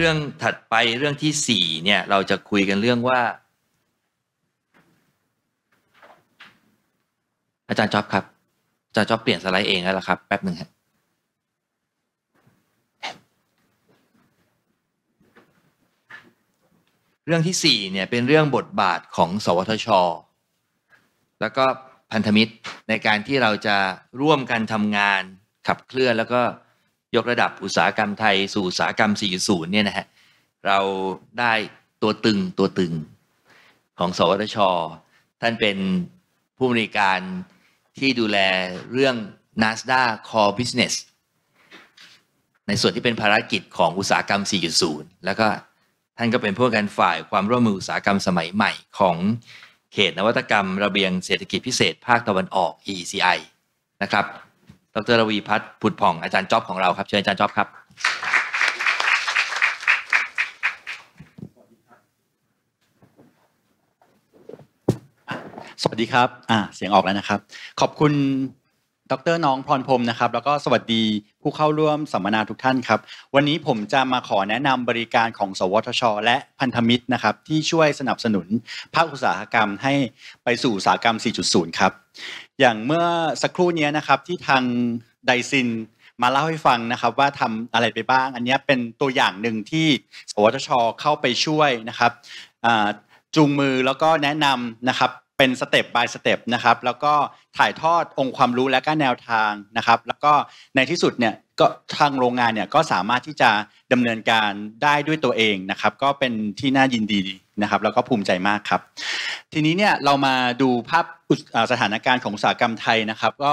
รื่อง ถัดไปเรื่องที่สี่เนี่ยเราจะคุยกันเรื่องว่า อาจารย์จ๊อบครับอาจารย์จ๊อบเปลี่ยนสไลด์เองแล้วละครับแป๊บหนึ่งครับเรื่องที่สี่เนี่ยเป็นเรื่องบทบาทของ สวทช แล้วก็พันธมิตรในการที่เราจะร่วมกันทำงานขับเคลื่อนแล้วก็ยกระดับอุตสาหกรรมไทย สู่อุตสาหกรรม 40 เนี่ยนะฮะ เราได้ตัวตึงตัวตึงของสวทช ท่านเป็นผู้บริการที่ดูแลเรื่อง NASDA Core Business ในส่วนที่เป็นภารกิจของอุตสาหกรรม 4.0 แล้วก็ท่านก็เป็นผู้การฝ่ายความร่วมมืออุตสาหกรรมสมัยใหม่ของเขตนวัตกรรมระเบียงเศรษฐกิจพิเศษภาคตะวันออก ECI นะครับดรรวีพัฒน์ผุดผ่องอาจารย์จ็อบของเราครับ เชิญอาจารย์จ็อบครับ สวัสดีครับอ่าเสียงออกแล้วนะครับ ขอบคุณดรน้องพรพรมนะครับแล้วก็สวัสดีผู้เข้าร่วมสัมมนาทุกท่านครับ วันนี้ผมจะมาขอแนะนำบริการของสวทช และพันธมิตรนะครับ ที่ช่วยสนับสนุนภาคอุตสาหกรรมให้ไปสู่อุตสาหกรรม 4.0 ครับ อย่างเมื่อสักครู่นี้นะครับที่ทางไดซินมาเล่าให้ฟังนะครับ ว่าทำอะไรไปบ้าง อันนี้เป็นตัวอย่างหนึ่งที่สวทช เข้าไปช่วยนะครับจูงมือแล้วก็แนะนำนะครับเป็นสเต็ปบายสเต็ปนะครับแล้วก็ถ่ายทอดองค์ความรู้และก็แนวทางนะครับ แล้วก็ในที่สุดเนี่ยก็ทางโรงงานเนี่ยก็สามารถที่จะดำเนินการได้ด้วยตัวเองนะครับ ก็เป็นที่น่ายินดีนะครับแล้วก็ภูมิใจมากครับ ทีนี้เนี่ยเรามาดูภาพสถานการณ์ของ อุตสาหกรรมไทยนะครับ ก็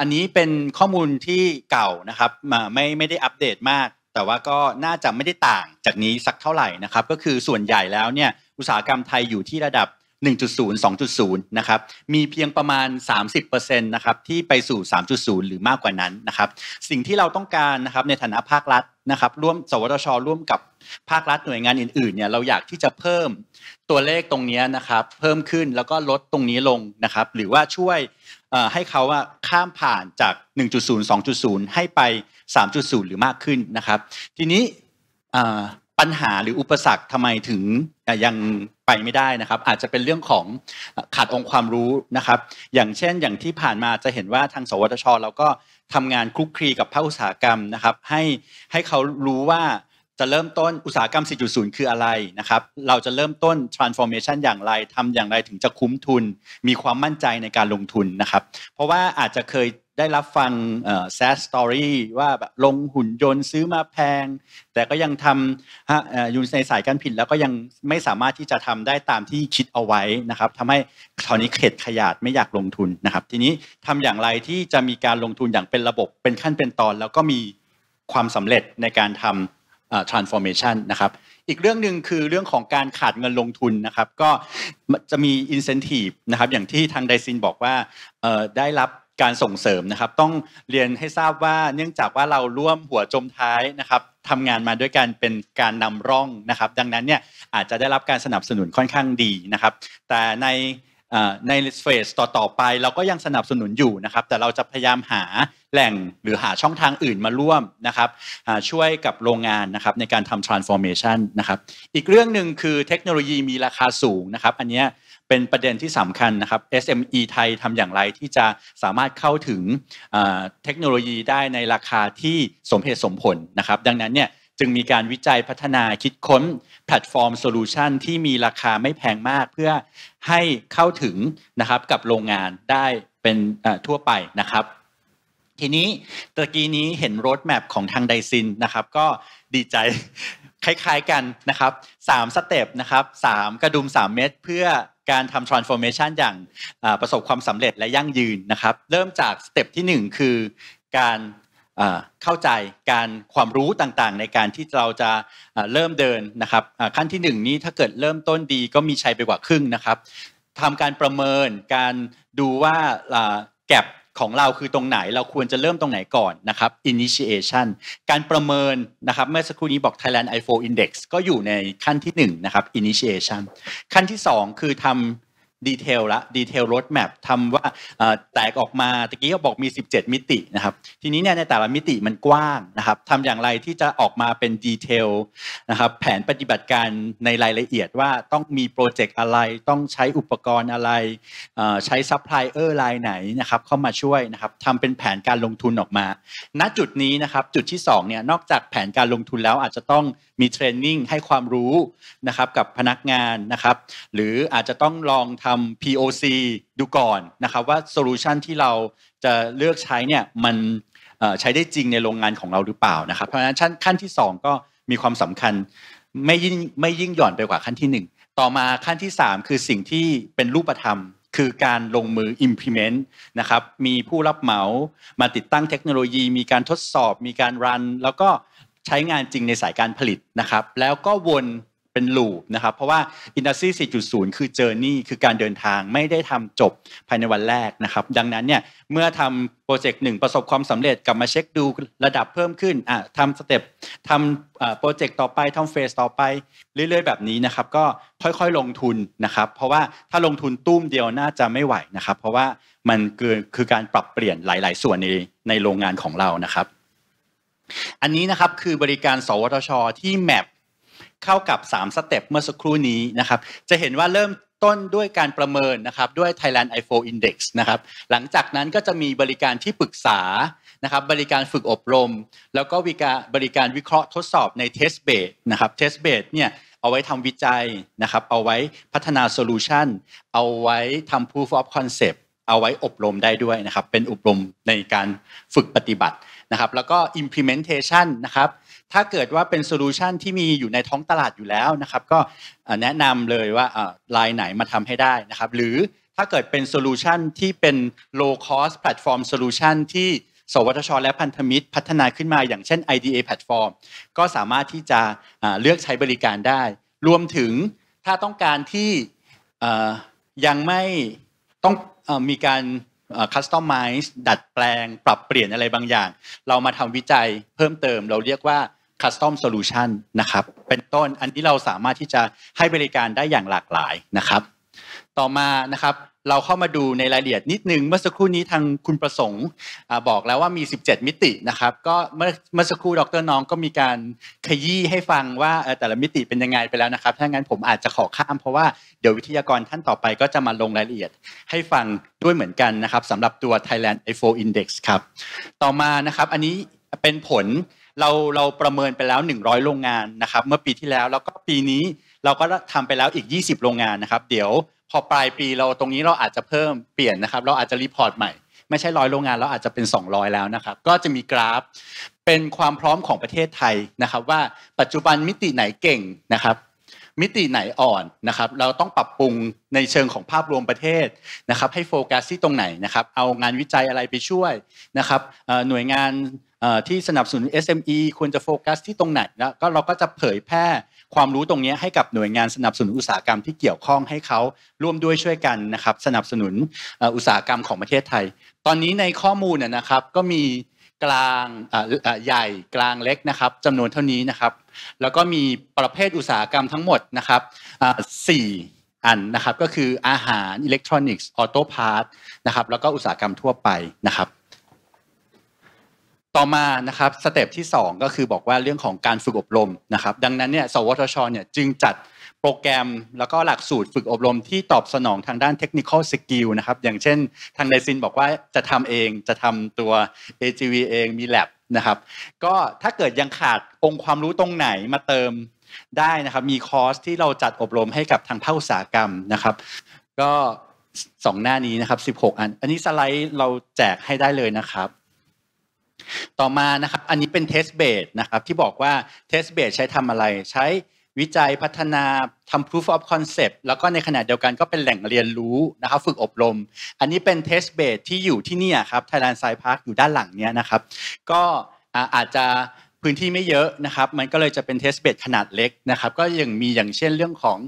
อันนี้เป็นข้อมูลที่เก่านะครับไม่ไม่ได้อัปเดตมาก แต่ว่าก็น่าจะไม่ได้ต่างจากนี้สักเท่าไหร่นะครับ ก็คือส่วนใหญ่แล้วเนี่ยอุตสาหกรรมไทยอยู่ที่ระดับ1.0 2.0 นะครับ มีเพียงประมาณ 30%นะครับ ที่ไปสู่ 3.0 หรือมากกว่านั้นนะครับ สิ่งที่เราต้องการนะครับ ในฐานะภาครัฐนะครับ ร่วม สวทช ร่วมกับภาครัฐหน่วยงานอื่น ๆ เนี่ย เราอยากที่จะเพิ่มตัวเลขตรงนี้นะครับ เพิ่มขึ้น แล้วก็ลดตรงนี้ลงนะครับ หรือว่าช่วยให้เขาว่าข้ามผ่านจาก 1.0 2.0 ให้ไป 3.0 หรือมากขึ้นนะครับ ทีนี้ปัญหาหรืออุปสรรคทำไมถึงยังไม่ได้นะครับอาจจะเป็นเรื่องของขาดองค์ความรู้นะครับ อย่างเช่นอย่างที่ผ่านมาจะเห็นว่าทางสวทช เราก็ทำงานคลุกคลีกับภาคอุตสาหกรรมนะครับให้ให้เขารู้ว่าจะเริ่มต้นอุตสาหกรรม 4.0 คืออะไรนะครับเราจะเริ่มต้น transformation อย่างไรทำอย่างไรถึงจะคุ้มทุนมีความมั่นใจในการลงทุนนะครับเพราะว่าอาจจะเคยได้รับฟังแซ a สตอรี่ว่าแบบลงหุ่นยนต์ซื้อมาแพง แต่ก็ยังทำฮะอยู่ในสายการผิด แล้วก็ยังไม่สามารถที่จะทำได้ตามที่คิดเอาไว้นะครับทำให้คราวนี้เข็ดขยาดไม่อยากลงทุนนะครับ ทีนี้ทำอย่างไรที่จะมีการลงทุนอย่างเป็นระบบเป็นขั้นเป็นตอนแล้วก็มีความสำเร็จในการทำ transformation นะครับอีกเรื่องหนึ่งคือเรื่องของการขาดเงินลงทุนนะครับก็จะมี incentive นะครับอย่างที่ทางไดซินบอกว่าได้รับการส่งเสริมนะครับต้องเรียนให้ทราบว่าเนื่องจากว่าเราร่วมหัวจมท้ายนะครับทำงานมาด้วยกันเป็นการนำร่องนะครับ ดังนั้นเนี่ยอาจจะได้รับการสนับสนุนค่อนข้างดีนะครับแต่ในในเฟสต่อต่อไปเราก็ยังสนับสนุนอยู่นะครับแต่เราจะพยายามหาแหล่งหรือหาช่องทางอื่นมาร่วมนะครับช่วยกับโรงงานนะครับในการทำ transformation นะครับอีกเรื่องหนึ่งคือเทคโนโลยีมีราคาสูงนะครับ อันนี้เป็นประเด็นที่สำคัญนะครับ SME ไทยทำอย่างไรที่จะสามารถเข้าถึงเทคโนโลยีได้ในราคาที่สมเหตุสมผลนะครับ ดังนั้นเนี่ยจึงมีการวิจัยพัฒนาคิดค้นแพลตฟอร์มโซลูชันที่มีราคาไม่แพงมาก เพื่อให้เข้าถึงนะครับกับโรงงานได้เป็นทั่วไปนะครับ ทีนี้ตะกี้นี้เห็นรถแมพของทางไดซินนะครับ ก็ดีใจคล้ายๆกันนะครับสามสเต็ปนะครับสามกระดุม3 เม็ดเพื่อการทำ transformation อย่างประสบความสำเร็จและยั่งยืนนะครับ เริ่มจากสเต็ปที่ 1 คือการเข้าใจการความรู้ต่างๆ ในการที่เราจะเริ่มเดินนะครับ ขั้นที่1นี้ถ้าเกิดเริ่มต้นดีก็มีชัยไปกว่าครึ่งนะครับทำการประเมินการดูว่าแกลบของเราคือตรงไหนเราควรจะเริ่มตรงไหนก่อนนะครับ initiation การประเมินนะครับเมื่อสักครู่นี้บอก Thailand i4 Index ก็อยู่ในขั้นที่1นะครับ initiation ขั้นที่ 2 คือทำดีเทลละดีเทลรถแมพทำว่าแตกออกมาตะกี้ก็บอกมี 17 มิตินะครับ ทีนี้เนี่ยในแต่ละมิติมันกว้างนะครับทำอย่างไรที่จะออกมาเป็นดีเทลนะครับแผนปฏิบัติการในรายละเอียดว่าต้องมีโปรเจกต์อะไรต้องใช้อุปกรณ์อะไรใช้ซัพพลายเออร์รายไหนนะครับเข้ามาช่วยนะครับทำเป็นแผนการลงทุนออกมา ณจุดนี้นะครับจุดที่2เนี่ยนอกจากแผนการลงทุนแล้วอาจจะต้องมีเทรนนิ่งให้ความรู้นะครับกับพนักงานนะครับหรืออาจจะต้องลองทำ POC ดูก่อนนะครับว่าโซลูชันที่เราจะเลือกใช้เนี่ยมันใช้ได้จริงในโรงงานของเราหรือเปล่านะครับเพราะฉะนั้นขั้นที่ 2 ก็มีความสำคัญไม่ยิ่งไม่ยิ่งหย่อนไปกว่าขั้นที่ 1 ต่อมาขั้นที่ 3 คือสิ่งที่เป็นรูปธรรมคือการลงมือ implement นะครับมีผู้รับเหมามาติดตั้งเทคโนโลยี มีการทดสอบมีการรันแล้วก็ใช้งานจริงในสายการผลิตนะครับ แล้วก็วนเป็นลูปนะครับ เพราะว่าอินดัสซี4.0 คือเจอร์นี่คือการเดินทางไม่ได้ทำจบภายในวันแรกนะครับ ดังนั้นเนี่ย เมื่อทำโปรเจกต์หนึ่งประสบความสำเร็จกลับมาเช็คดูระดับเพิ่มขึ้นอ่ะทำสเต็ปทำโปรเจกต์ต่อไปทำเฟสต่อไปเรื่อยๆ แบบนี้นะครับ ก็ค่อยๆลงทุนนะครับ เพราะว่าถ้าลงทุนตุ้มเดียวน่าจะไม่ไหวนะครับ เพราะว่ามันคือคือการปรับเปลี่ยนหลาย ๆ ส่วนในในโรงงานของเรานะครับอันนี้นะครับ คือบริการสวทช ที่แมปเข้ากับ 3 สเต็ปเมื่อสักครู่นี้นะครับจะเห็นว่าเริ่มต้นด้วยการประเมินนะครับด้วย Thailand i e Index นะครับหลังจากนั้นก็จะมีบริการที่ปรึกษานะครับบริการฝึกอบรม แล้วก็วิการบริการวิเคราะห์ทดสอบใน Test b a s นะครับ Test b a s เนี่ยเอาไว้ทำวิจัยนะครับเอาไว้พัฒนาโซลูชันเอาไว้ทำ proof of concept เอาไว้อบรมได้ด้วยนะครับเป็นอบรมในการฝึกปฏิบัตินะครับแล้วก็ implementation นะครับถ้าเกิดว่าเป็นโซลูชันที่มีอยู่ในท้องตลาดอยู่แล้วนะครับก็แนะนำเลยว่าลายไหนมาทำให้ได้นะครับ หรือถ้าเกิดเป็นโซลูชันที่เป็น low cost platform solution ที่สวทช และพันธมิตร พัฒนาขึ้นมาอย่างเช่น IDA platform ก็สามารถที่จะเลือกใช้บริการได้ รวมถึงถ้าต้องการที่ยังไม่ต้องมีการคัสตอมไมซ์ดัดแปลง ปรับเปลี่ยนอะไรบางอย่าง เรามาทำวิจัยเพิ่มเติมเราเรียกว่าคัสตอมโซลูชันนะครับ เป็นต้นอันนี้เราสามารถที่จะให้บริการได้อย่างหลากหลายนะครับ ต่อมานะครับเราเข้ามาดูในรายละเอียดนิดนึงเมื่อสักครู่นี้ทางคุณประสงค์ บอกแล้วว่ามี 17 มิตินะครับก็เมื่อเมื่อสักครู่ดรน้องก็มีการขยี้ให้ฟังว่าแต่ละมิติเป็นยังไงไปแล้วนะครับ ถ้างั้นผมอาจจะขอข้าม เพราะว่าเดี๋ยววิทยากรท่านต่อไปก็จะมาลงรายละเอียดให้ฟังด้วยเหมือนกันนะครับสำหรับตัว Thailand i4 Index ครับต่อมานะครับอันนี้เป็นผลเราเราประเมินไปแล้ว 100 โรงงานนะครับเมื่อปีที่แล้วแล้วก็ปีนี้เราก็ทำไปแล้วอีก 20 โรงงานนะครับ เดี๋ยวพอปลายปีเราตรงนี้เราอาจจะเพิ่มเปลี่ยนนะครับ เราอาจจะรีพอร์ตใหม่ ไม่ใช่ร้อยโรงงานเราอาจจะเป็น 200 แล้วนะครับ ก็จะมีกราฟเป็นความพร้อมของประเทศไทยนะครับ ว่าปัจจุบันมิติไหนเก่งนะครับมิติไหนอ่อนนะครับ เราต้องปรับปรุงในเชิงของภาพรวมประเทศนะครับ ให้โฟกัสที่ตรงไหนนะครับ เอางานวิจัยอะไรไปช่วยนะครับหน่วยงานที่สนับสนุน SME ควรจะโฟกัสที่ตรงไหนแล้วก็เราก็จะเผยแพร่ความรู้ตรงนี้ให้กับหน่วยงานสนับสนุนอุตสาหกรรมที่เกี่ยวข้องให้เขาร่วมด้วยช่วยกันนะครับ สนับสนุนอุตสาหกรรมของประเทศไทย ตอนนี้ในข้อมูลนะครับก็มีกลางใหญ่กลางเล็กนะครับจำนวนเท่านี้นะครับแล้วก็มีประเภทอุตสาหกรรมทั้งหมดนะครับสี่อันนะครับก็คืออาหารอิเล็กทรอนิกส์ออโต้พาร์ทนะครับแล้วก็อุตสาหกรรมทั่วไปนะครับ ต่อมานะครับสเต็ปที่ 2 ก็คือบอกว่าเรื่องของการฝึกอบรมนะครับ ดังนั้นเนี่ยสวทชเนี่ยจึงจัดโปรแกรม แล้วก็หลักสูตรฝึกอบรมที่ตอบสนองทางด้านเทคนิคอลสกิลนะครับ อย่างเช่นทางไดซินบอกว่าจะทำเองจะทำตัว AGV เองมี l a บนะครับ ก็ถ้าเกิดยังขาดองค์ความรู้ตรงไหนมาเติมได้นะครับ มีคอร์สที่เราจัดอบรมให้กับทางภาคอุตสาหกรรมนะครับ ก็สองหน้านี้นะครับ16 อัน อันนี้สไลด์เราแจกให้ได้เลยนะครับ ต่อมานะครับ อันนี้เป็นเทสเบสนะครับที่บอกว่าเทสเบสใช้ทำอะไรใช้วิจัยพัฒนาทำ proof of concept แล้วก็ในขณะเดียวกันก็เป็นแหล่งเรียนรู้นะครับฝึกอบรม อันนี้เป็น test b a s ที่อยู่ที่นี่ครับ Thailand Science Park อยู่ด้านหลังเนี้ยนะครับ ก็อาจจะพื้นที่ไม่เยอะนะครับ มันก็เลยจะเป็น test bed ขนาดเล็กนะครับ ก็ยังมีอย่างเช่นเรื่องของ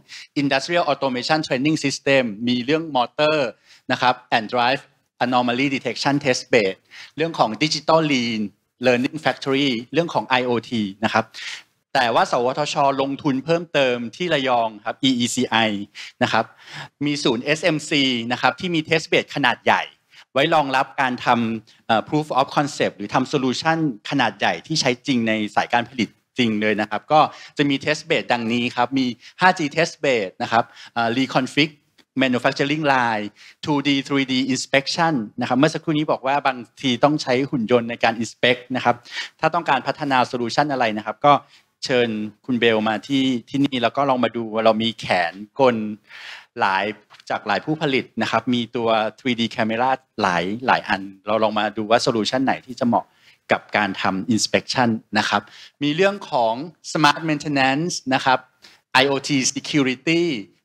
industrial automation training system มีเรื่อง motor นะครับ and drive anomaly detection test bed เรื่องของ digital lean learning factory เรื่องของ IoT นะครับแต่ว่าสวทช ลงทุนเพิ่มเติมที่ระยองครับ EECI นะครับ มีศูนย์ SMC นะครับที่มีเทสเบดขนาดใหญ่ ไว้รองรับการทำ proof of concept หรือทำ solution ขนาดใหญ่ที่ใช้จริงในสายการผลิตจริงเลยนะครับ ก็จะมี test bed ดังนี้ครับ มี 5G test bed นะครับ reconfig manufacturing line 2D 3D inspection นะครับเมื่อสักครู่นี้บอกว่าบางทีต้องใช้หุ่นยนต์ในการ inspect นะครับ ถ้าต้องการพัฒนา solution อะไรนะครับก็เชิญคุณเบลมาที่ที่นี่แล้วก็ลองมาดูว่าเรามีแขนกลหลาย จากหลายผู้ผลิตนะครับ มีตัว 3D camera หลายหลายอัน เราลองมาดูว่าโซลูชันไหนที่จะเหมาะกับการทำ inspection นะครับ มีเรื่องของ smart maintenance นะครับ IoT security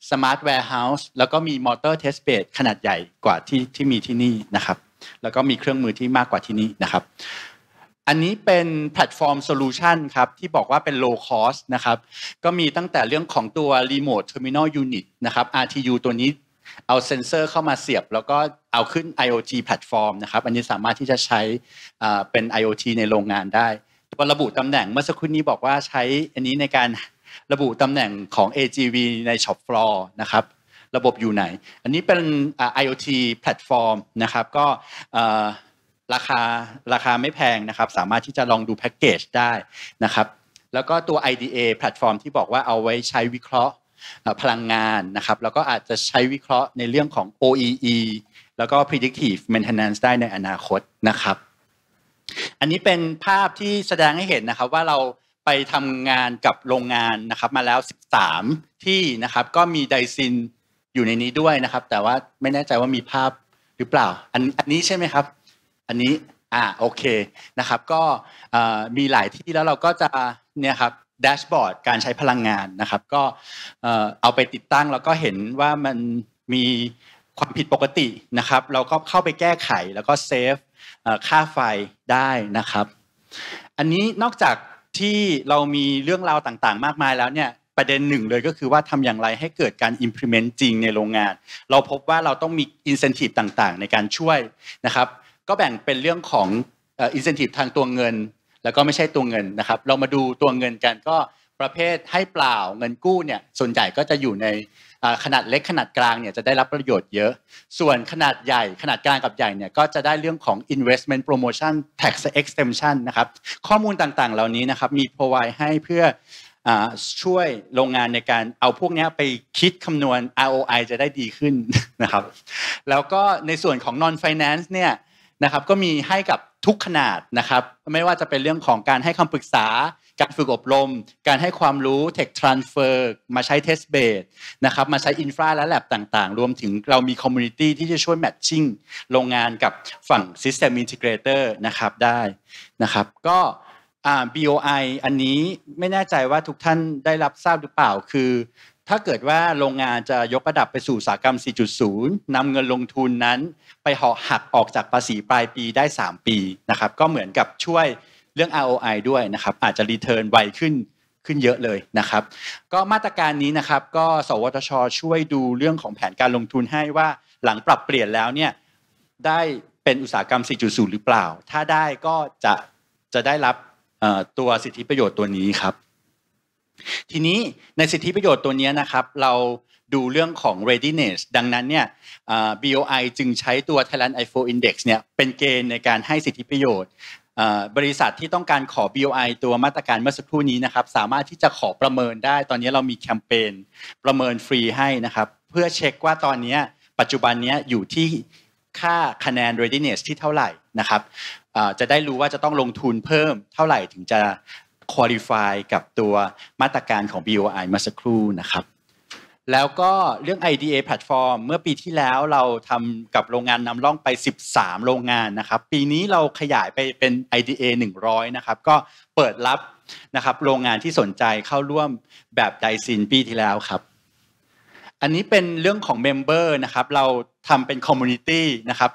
smart warehouse แล้วก็มี motor test bed ขนาดใหญ่กว่าที่ที่มีที่นี่นะครับ แล้วก็มีเครื่องมือที่มากกว่าที่นี่นะครับอันนี้เป็นแพลตฟอร์มโซลูชันครับ ที่บอกว่าเป็นโลคอสนะครับ ก็มีตั้งแต่เรื่องของตัวรีโมทเทอร์มินอลยูนิตนะครับ RTU ตัวนี้เอาเซนเซอร์เข้ามาเสียบ แล้วก็เอาขึ้น IoT แพลตฟอร์มนะครับ อันนี้สามารถที่จะใช้เป็น IoT ในโรงงานได้ตัวระบุตำแหน่งเมื่อสักครู่นี้บอกว่าใช้อันนี้ในการระบุตำแหน่งของ AGV ในช็อปฟลอร์นะครับ ระบบอยู่ไหน อันนี้เป็น IoT แพลตฟอร์มนะครับก็ราคาราคาไม่แพงนะครับ สามารถที่จะลองดูแพ็กเกจได้นะครับ แล้วก็ตัว IDA แพลตฟอร์มที่บอกว่าเอาไว้ใช้วิเคราะห์พลังงานนะครับ แล้วก็อาจจะใช้วิเคราะห์ในเรื่องของ OEE แล้วก็ predictive maintenance ได้ในอนาคตนะครับ อันนี้เป็นภาพที่แสดงให้เห็นนะครับว่าเราไปทำงานกับโรงงานนะครับ มาแล้ว 13 ที่นะครับ ก็มีไดซินอยู่ในนี้ด้วยนะครับแต่ว่าไม่แน่ใจว่ามีภาพหรือเปล่า อันนี้ใช่ไหมครับอันนี้อ่าโอเคนะครับ ก็มีหลายที่แล้วเราก็จะเนี่ยครับแดชบอร์ดการใช้พลังงานนะครับก็เอาไปติดตั้งแล้วก็เห็นว่ามันมีความผิดปกตินะครับ เราก็เข้าไปแก้ไข แล้วก็เซฟค่าไฟได้นะครับ อันนี้นอกจากที่เรามีเรื่องราวต่างๆ มากมายแล้วเนี่ยประเด็นหนึ่งเลยก็คือว่าทำอย่างไรให้เกิดการ implement จริงในโรงงาน เราพบว่าเราต้องมี incentive ต่างๆ ในการช่วยนะครับก็แบ่งเป็นเรื่องของอินเซนティブทางตัวเงิน แล้วก็ไม่ใช่ตัวเงินนะครับ เรามาดูตัวเงินกันก็ประเภทให้เปล่าเงินกู้เนี่ยส่วนใหญ่ก็จะอยู่ในขนาดเล็กขนาดกลางเนี่ยจะได้รับประโยชน์เยอะ ส่วนขนาดใหญ่ขนาดกลางกับใหญ่เนี่ยก็จะได้เรื่องของ investment promotion tax extension นะครับ ข้อมูลต่างๆเหล่านี้นะครับมี provide ให้เพื่อช่วยโรงงานในการเอาพวกนี้ไปคิดคำนวณ ROI จะได้ดีขึ้นนะครับแล้วก็ในส่วนของ non finance เนี่ยนะครับก็มีให้กับทุกขนาดนะครับ ไม่ว่าจะเป็นเรื่องของการให้คำปรึกษา การฝึกอบรม การให้ความรู้เทคทรานเฟอร์มาใช้เทสเบดนะครับ มาใช้อินฟราและแลบต่างๆ รวมถึงเรามีคอมมูนิตี้ที่จะช่วยแมทชิ่งโรงงานกับฝั่งซิสต็มอินทิเกรเตอร์นะครับได้นะครับก็ BOI อันนี้ไม่แน่ใจว่าทุกท่านได้รับทราบหรือเปล่าคือถ้าเกิดว่าโรงงานจะยกระดับไปสู่อุตสาหกรรม 4.0 นำเงินลงทุนนั้น ไปหอหักออกจากภาษีปลายปีได้ 3 ปีนะครับ ก็เหมือนกับช่วยเรื่อง ROI ด้วยนะครับ อาจจะรีเทิร์นไวขึ้นขึ้นเยอะเลยนะครับ ก็มาตรการนี้นะครับก็สวทชช่วยดูเรื่องของแผนการลงทุนให้ว่าหลังปรับเปลี่ยนแล้วเนี่ยได้เป็นอุตสาหกรรม 4.0 หรือเปล่า ถ้าได้ก็จะจะได้รับตัวสิทธิประโยชน์ตัวนี้ครับทีนี้ในสิทธิประโยชน์ตัวนี้นะครับ เราดูเรื่องของ readiness ดังนั้นเนี่ย BOI จึงใช้ตัว Thailand IFO Index เนี่ยเป็นเกณฑ์ในการให้สิทธิประโยชน์ บริษัทที่ต้องการขอ BOI ตัวมาตรการเมื่อสักครู่นี้นะครับ สามารถที่จะขอประเมินได้ ตอนนี้เรามีแคมเปญประเมินฟรีให้นะครับ เพื่อเช็คว่าตอนนี้ปัจจุบันนี้อยู่ที่ค่าคะแนน readiness ที่เท่าไหร่นะครับจะได้รู้ว่าจะต้องลงทุนเพิ่มเท่าไหร่ถึงจะคุริฟายกับตัวมาตรการของ BOI มาสักครู่นะครับ แล้วก็เรื่อง IDA แพลตฟอร์มเมื่อปีที่แล้วเราทำกับโรงงานนำร่องไป 13 โรงงานนะครับ ปีนี้เราขยายไปเป็น IDA 100 นะครับ ก็เปิดรับนะครับ โรงงานที่สนใจเข้าร่วมแบบไดซินปีที่แล้วครับ อันนี้เป็นเรื่องของเมมเบอร์นะครับ เราทำเป็นคอมมูนิตี้นะครับ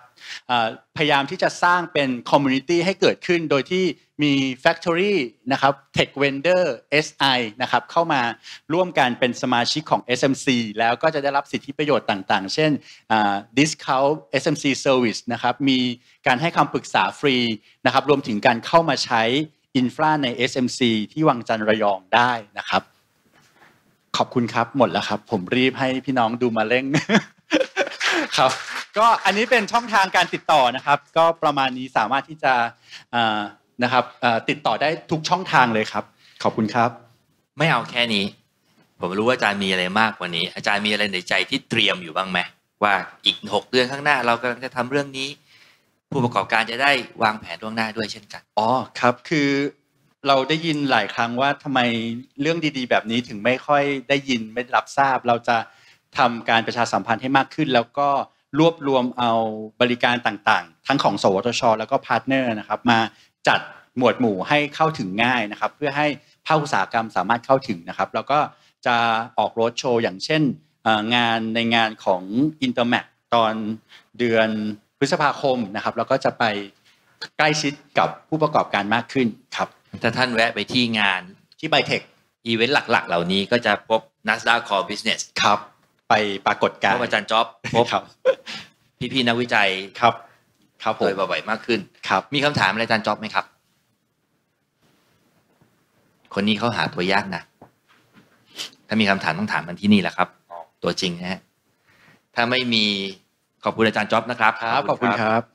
พยายามที่จะสร้างเป็นคอมมูนิตี้ให้เกิดขึ้นโดยที่มี Factory นะครับ Tech Vendor SI นะครับเข้ามาร่วมกันเป็นสมาชิกของ SMC แล้วก็จะได้รับสิทธิประโยชน์ต่างๆ เช่น discount SMC service นะครับมีการให้คำปรึกษาฟรีนะครับ รวมถึงการเข้ามาใช้อินฟราใน SMC ที่วังจันทร์ระยองได้นะครับ ขอบคุณครับหมดแล้วครับ ผมรีบให้พี่น้องดูมาเร่ง ครับก็อันนี้เป็นช่องทางการติดต่อนะครับ ก็ประมาณนี้สามารถที่จะนะครับติดต่อได้ทุกช่องทางเลยครับ ขอบคุณครับ ไม่เอาแค่นี้ ผมรู้ว่าอาจารย์มีอะไรมากกว่านี้ อาจารย์มีอะไรในใจที่เตรียมอยู่บ้างไหมว่าอีกหกเดือนข้างหน้า เรากำลังจะทำเรื่องนี้ ผู้ประกอบการจะได้วางแผนล่วงหน้าด้วยเช่นกันอ๋อครับคือเราได้ยินหลายครั้งว่าทำไมเรื่องดีๆ แบบนี้ถึงไม่ค่อยได้ยินไม่รับทราบเราจะทำการประชาสัมพันธ์ให้มากขึ้นแล้วก็รวบรวมเอาบริการต่างๆ ทั้งของ สวทช แล้วก็พาร์ทเนอร์นะครับ มาจัดหมวดหมู่ให้เข้าถึงง่ายนะครับ เพื่อให้ภาคอุตสาหกรรมสามารถเข้าถึงนะครับ แล้วก็จะออกรถโชว์ อย่างเช่นงานในงานของ i n t e r m a มตอนเดือนพฤษภาคมนะครับ แล้วก็จะไปใกล้ชิดกับผู้ประกอบการมากขึ้นครับ ถ้าท่านแวะไปที่งานที่ไบเทคอีเวนต์หลักๆ เหล่านี้ก็จะพบ n a s d a q Core Business ครับไปปรากฏการณ์พบอาจารย์จ๊อบพบพี่ๆนักวิจัยครับครับผมโดยบ่อยมากขึ้น ครับ มีคำถามอะไรอาจารย์จ๊อบไหมครับ คนนี้เขาหาตัวยากนะถ้ามีคำถามต้องถามมันที่นี่แหละครับ ตัวจริงนะฮะถ้าไม่มีขอบคุณอาจารย์จ๊อบนะครับครับ ขอบคุณครับ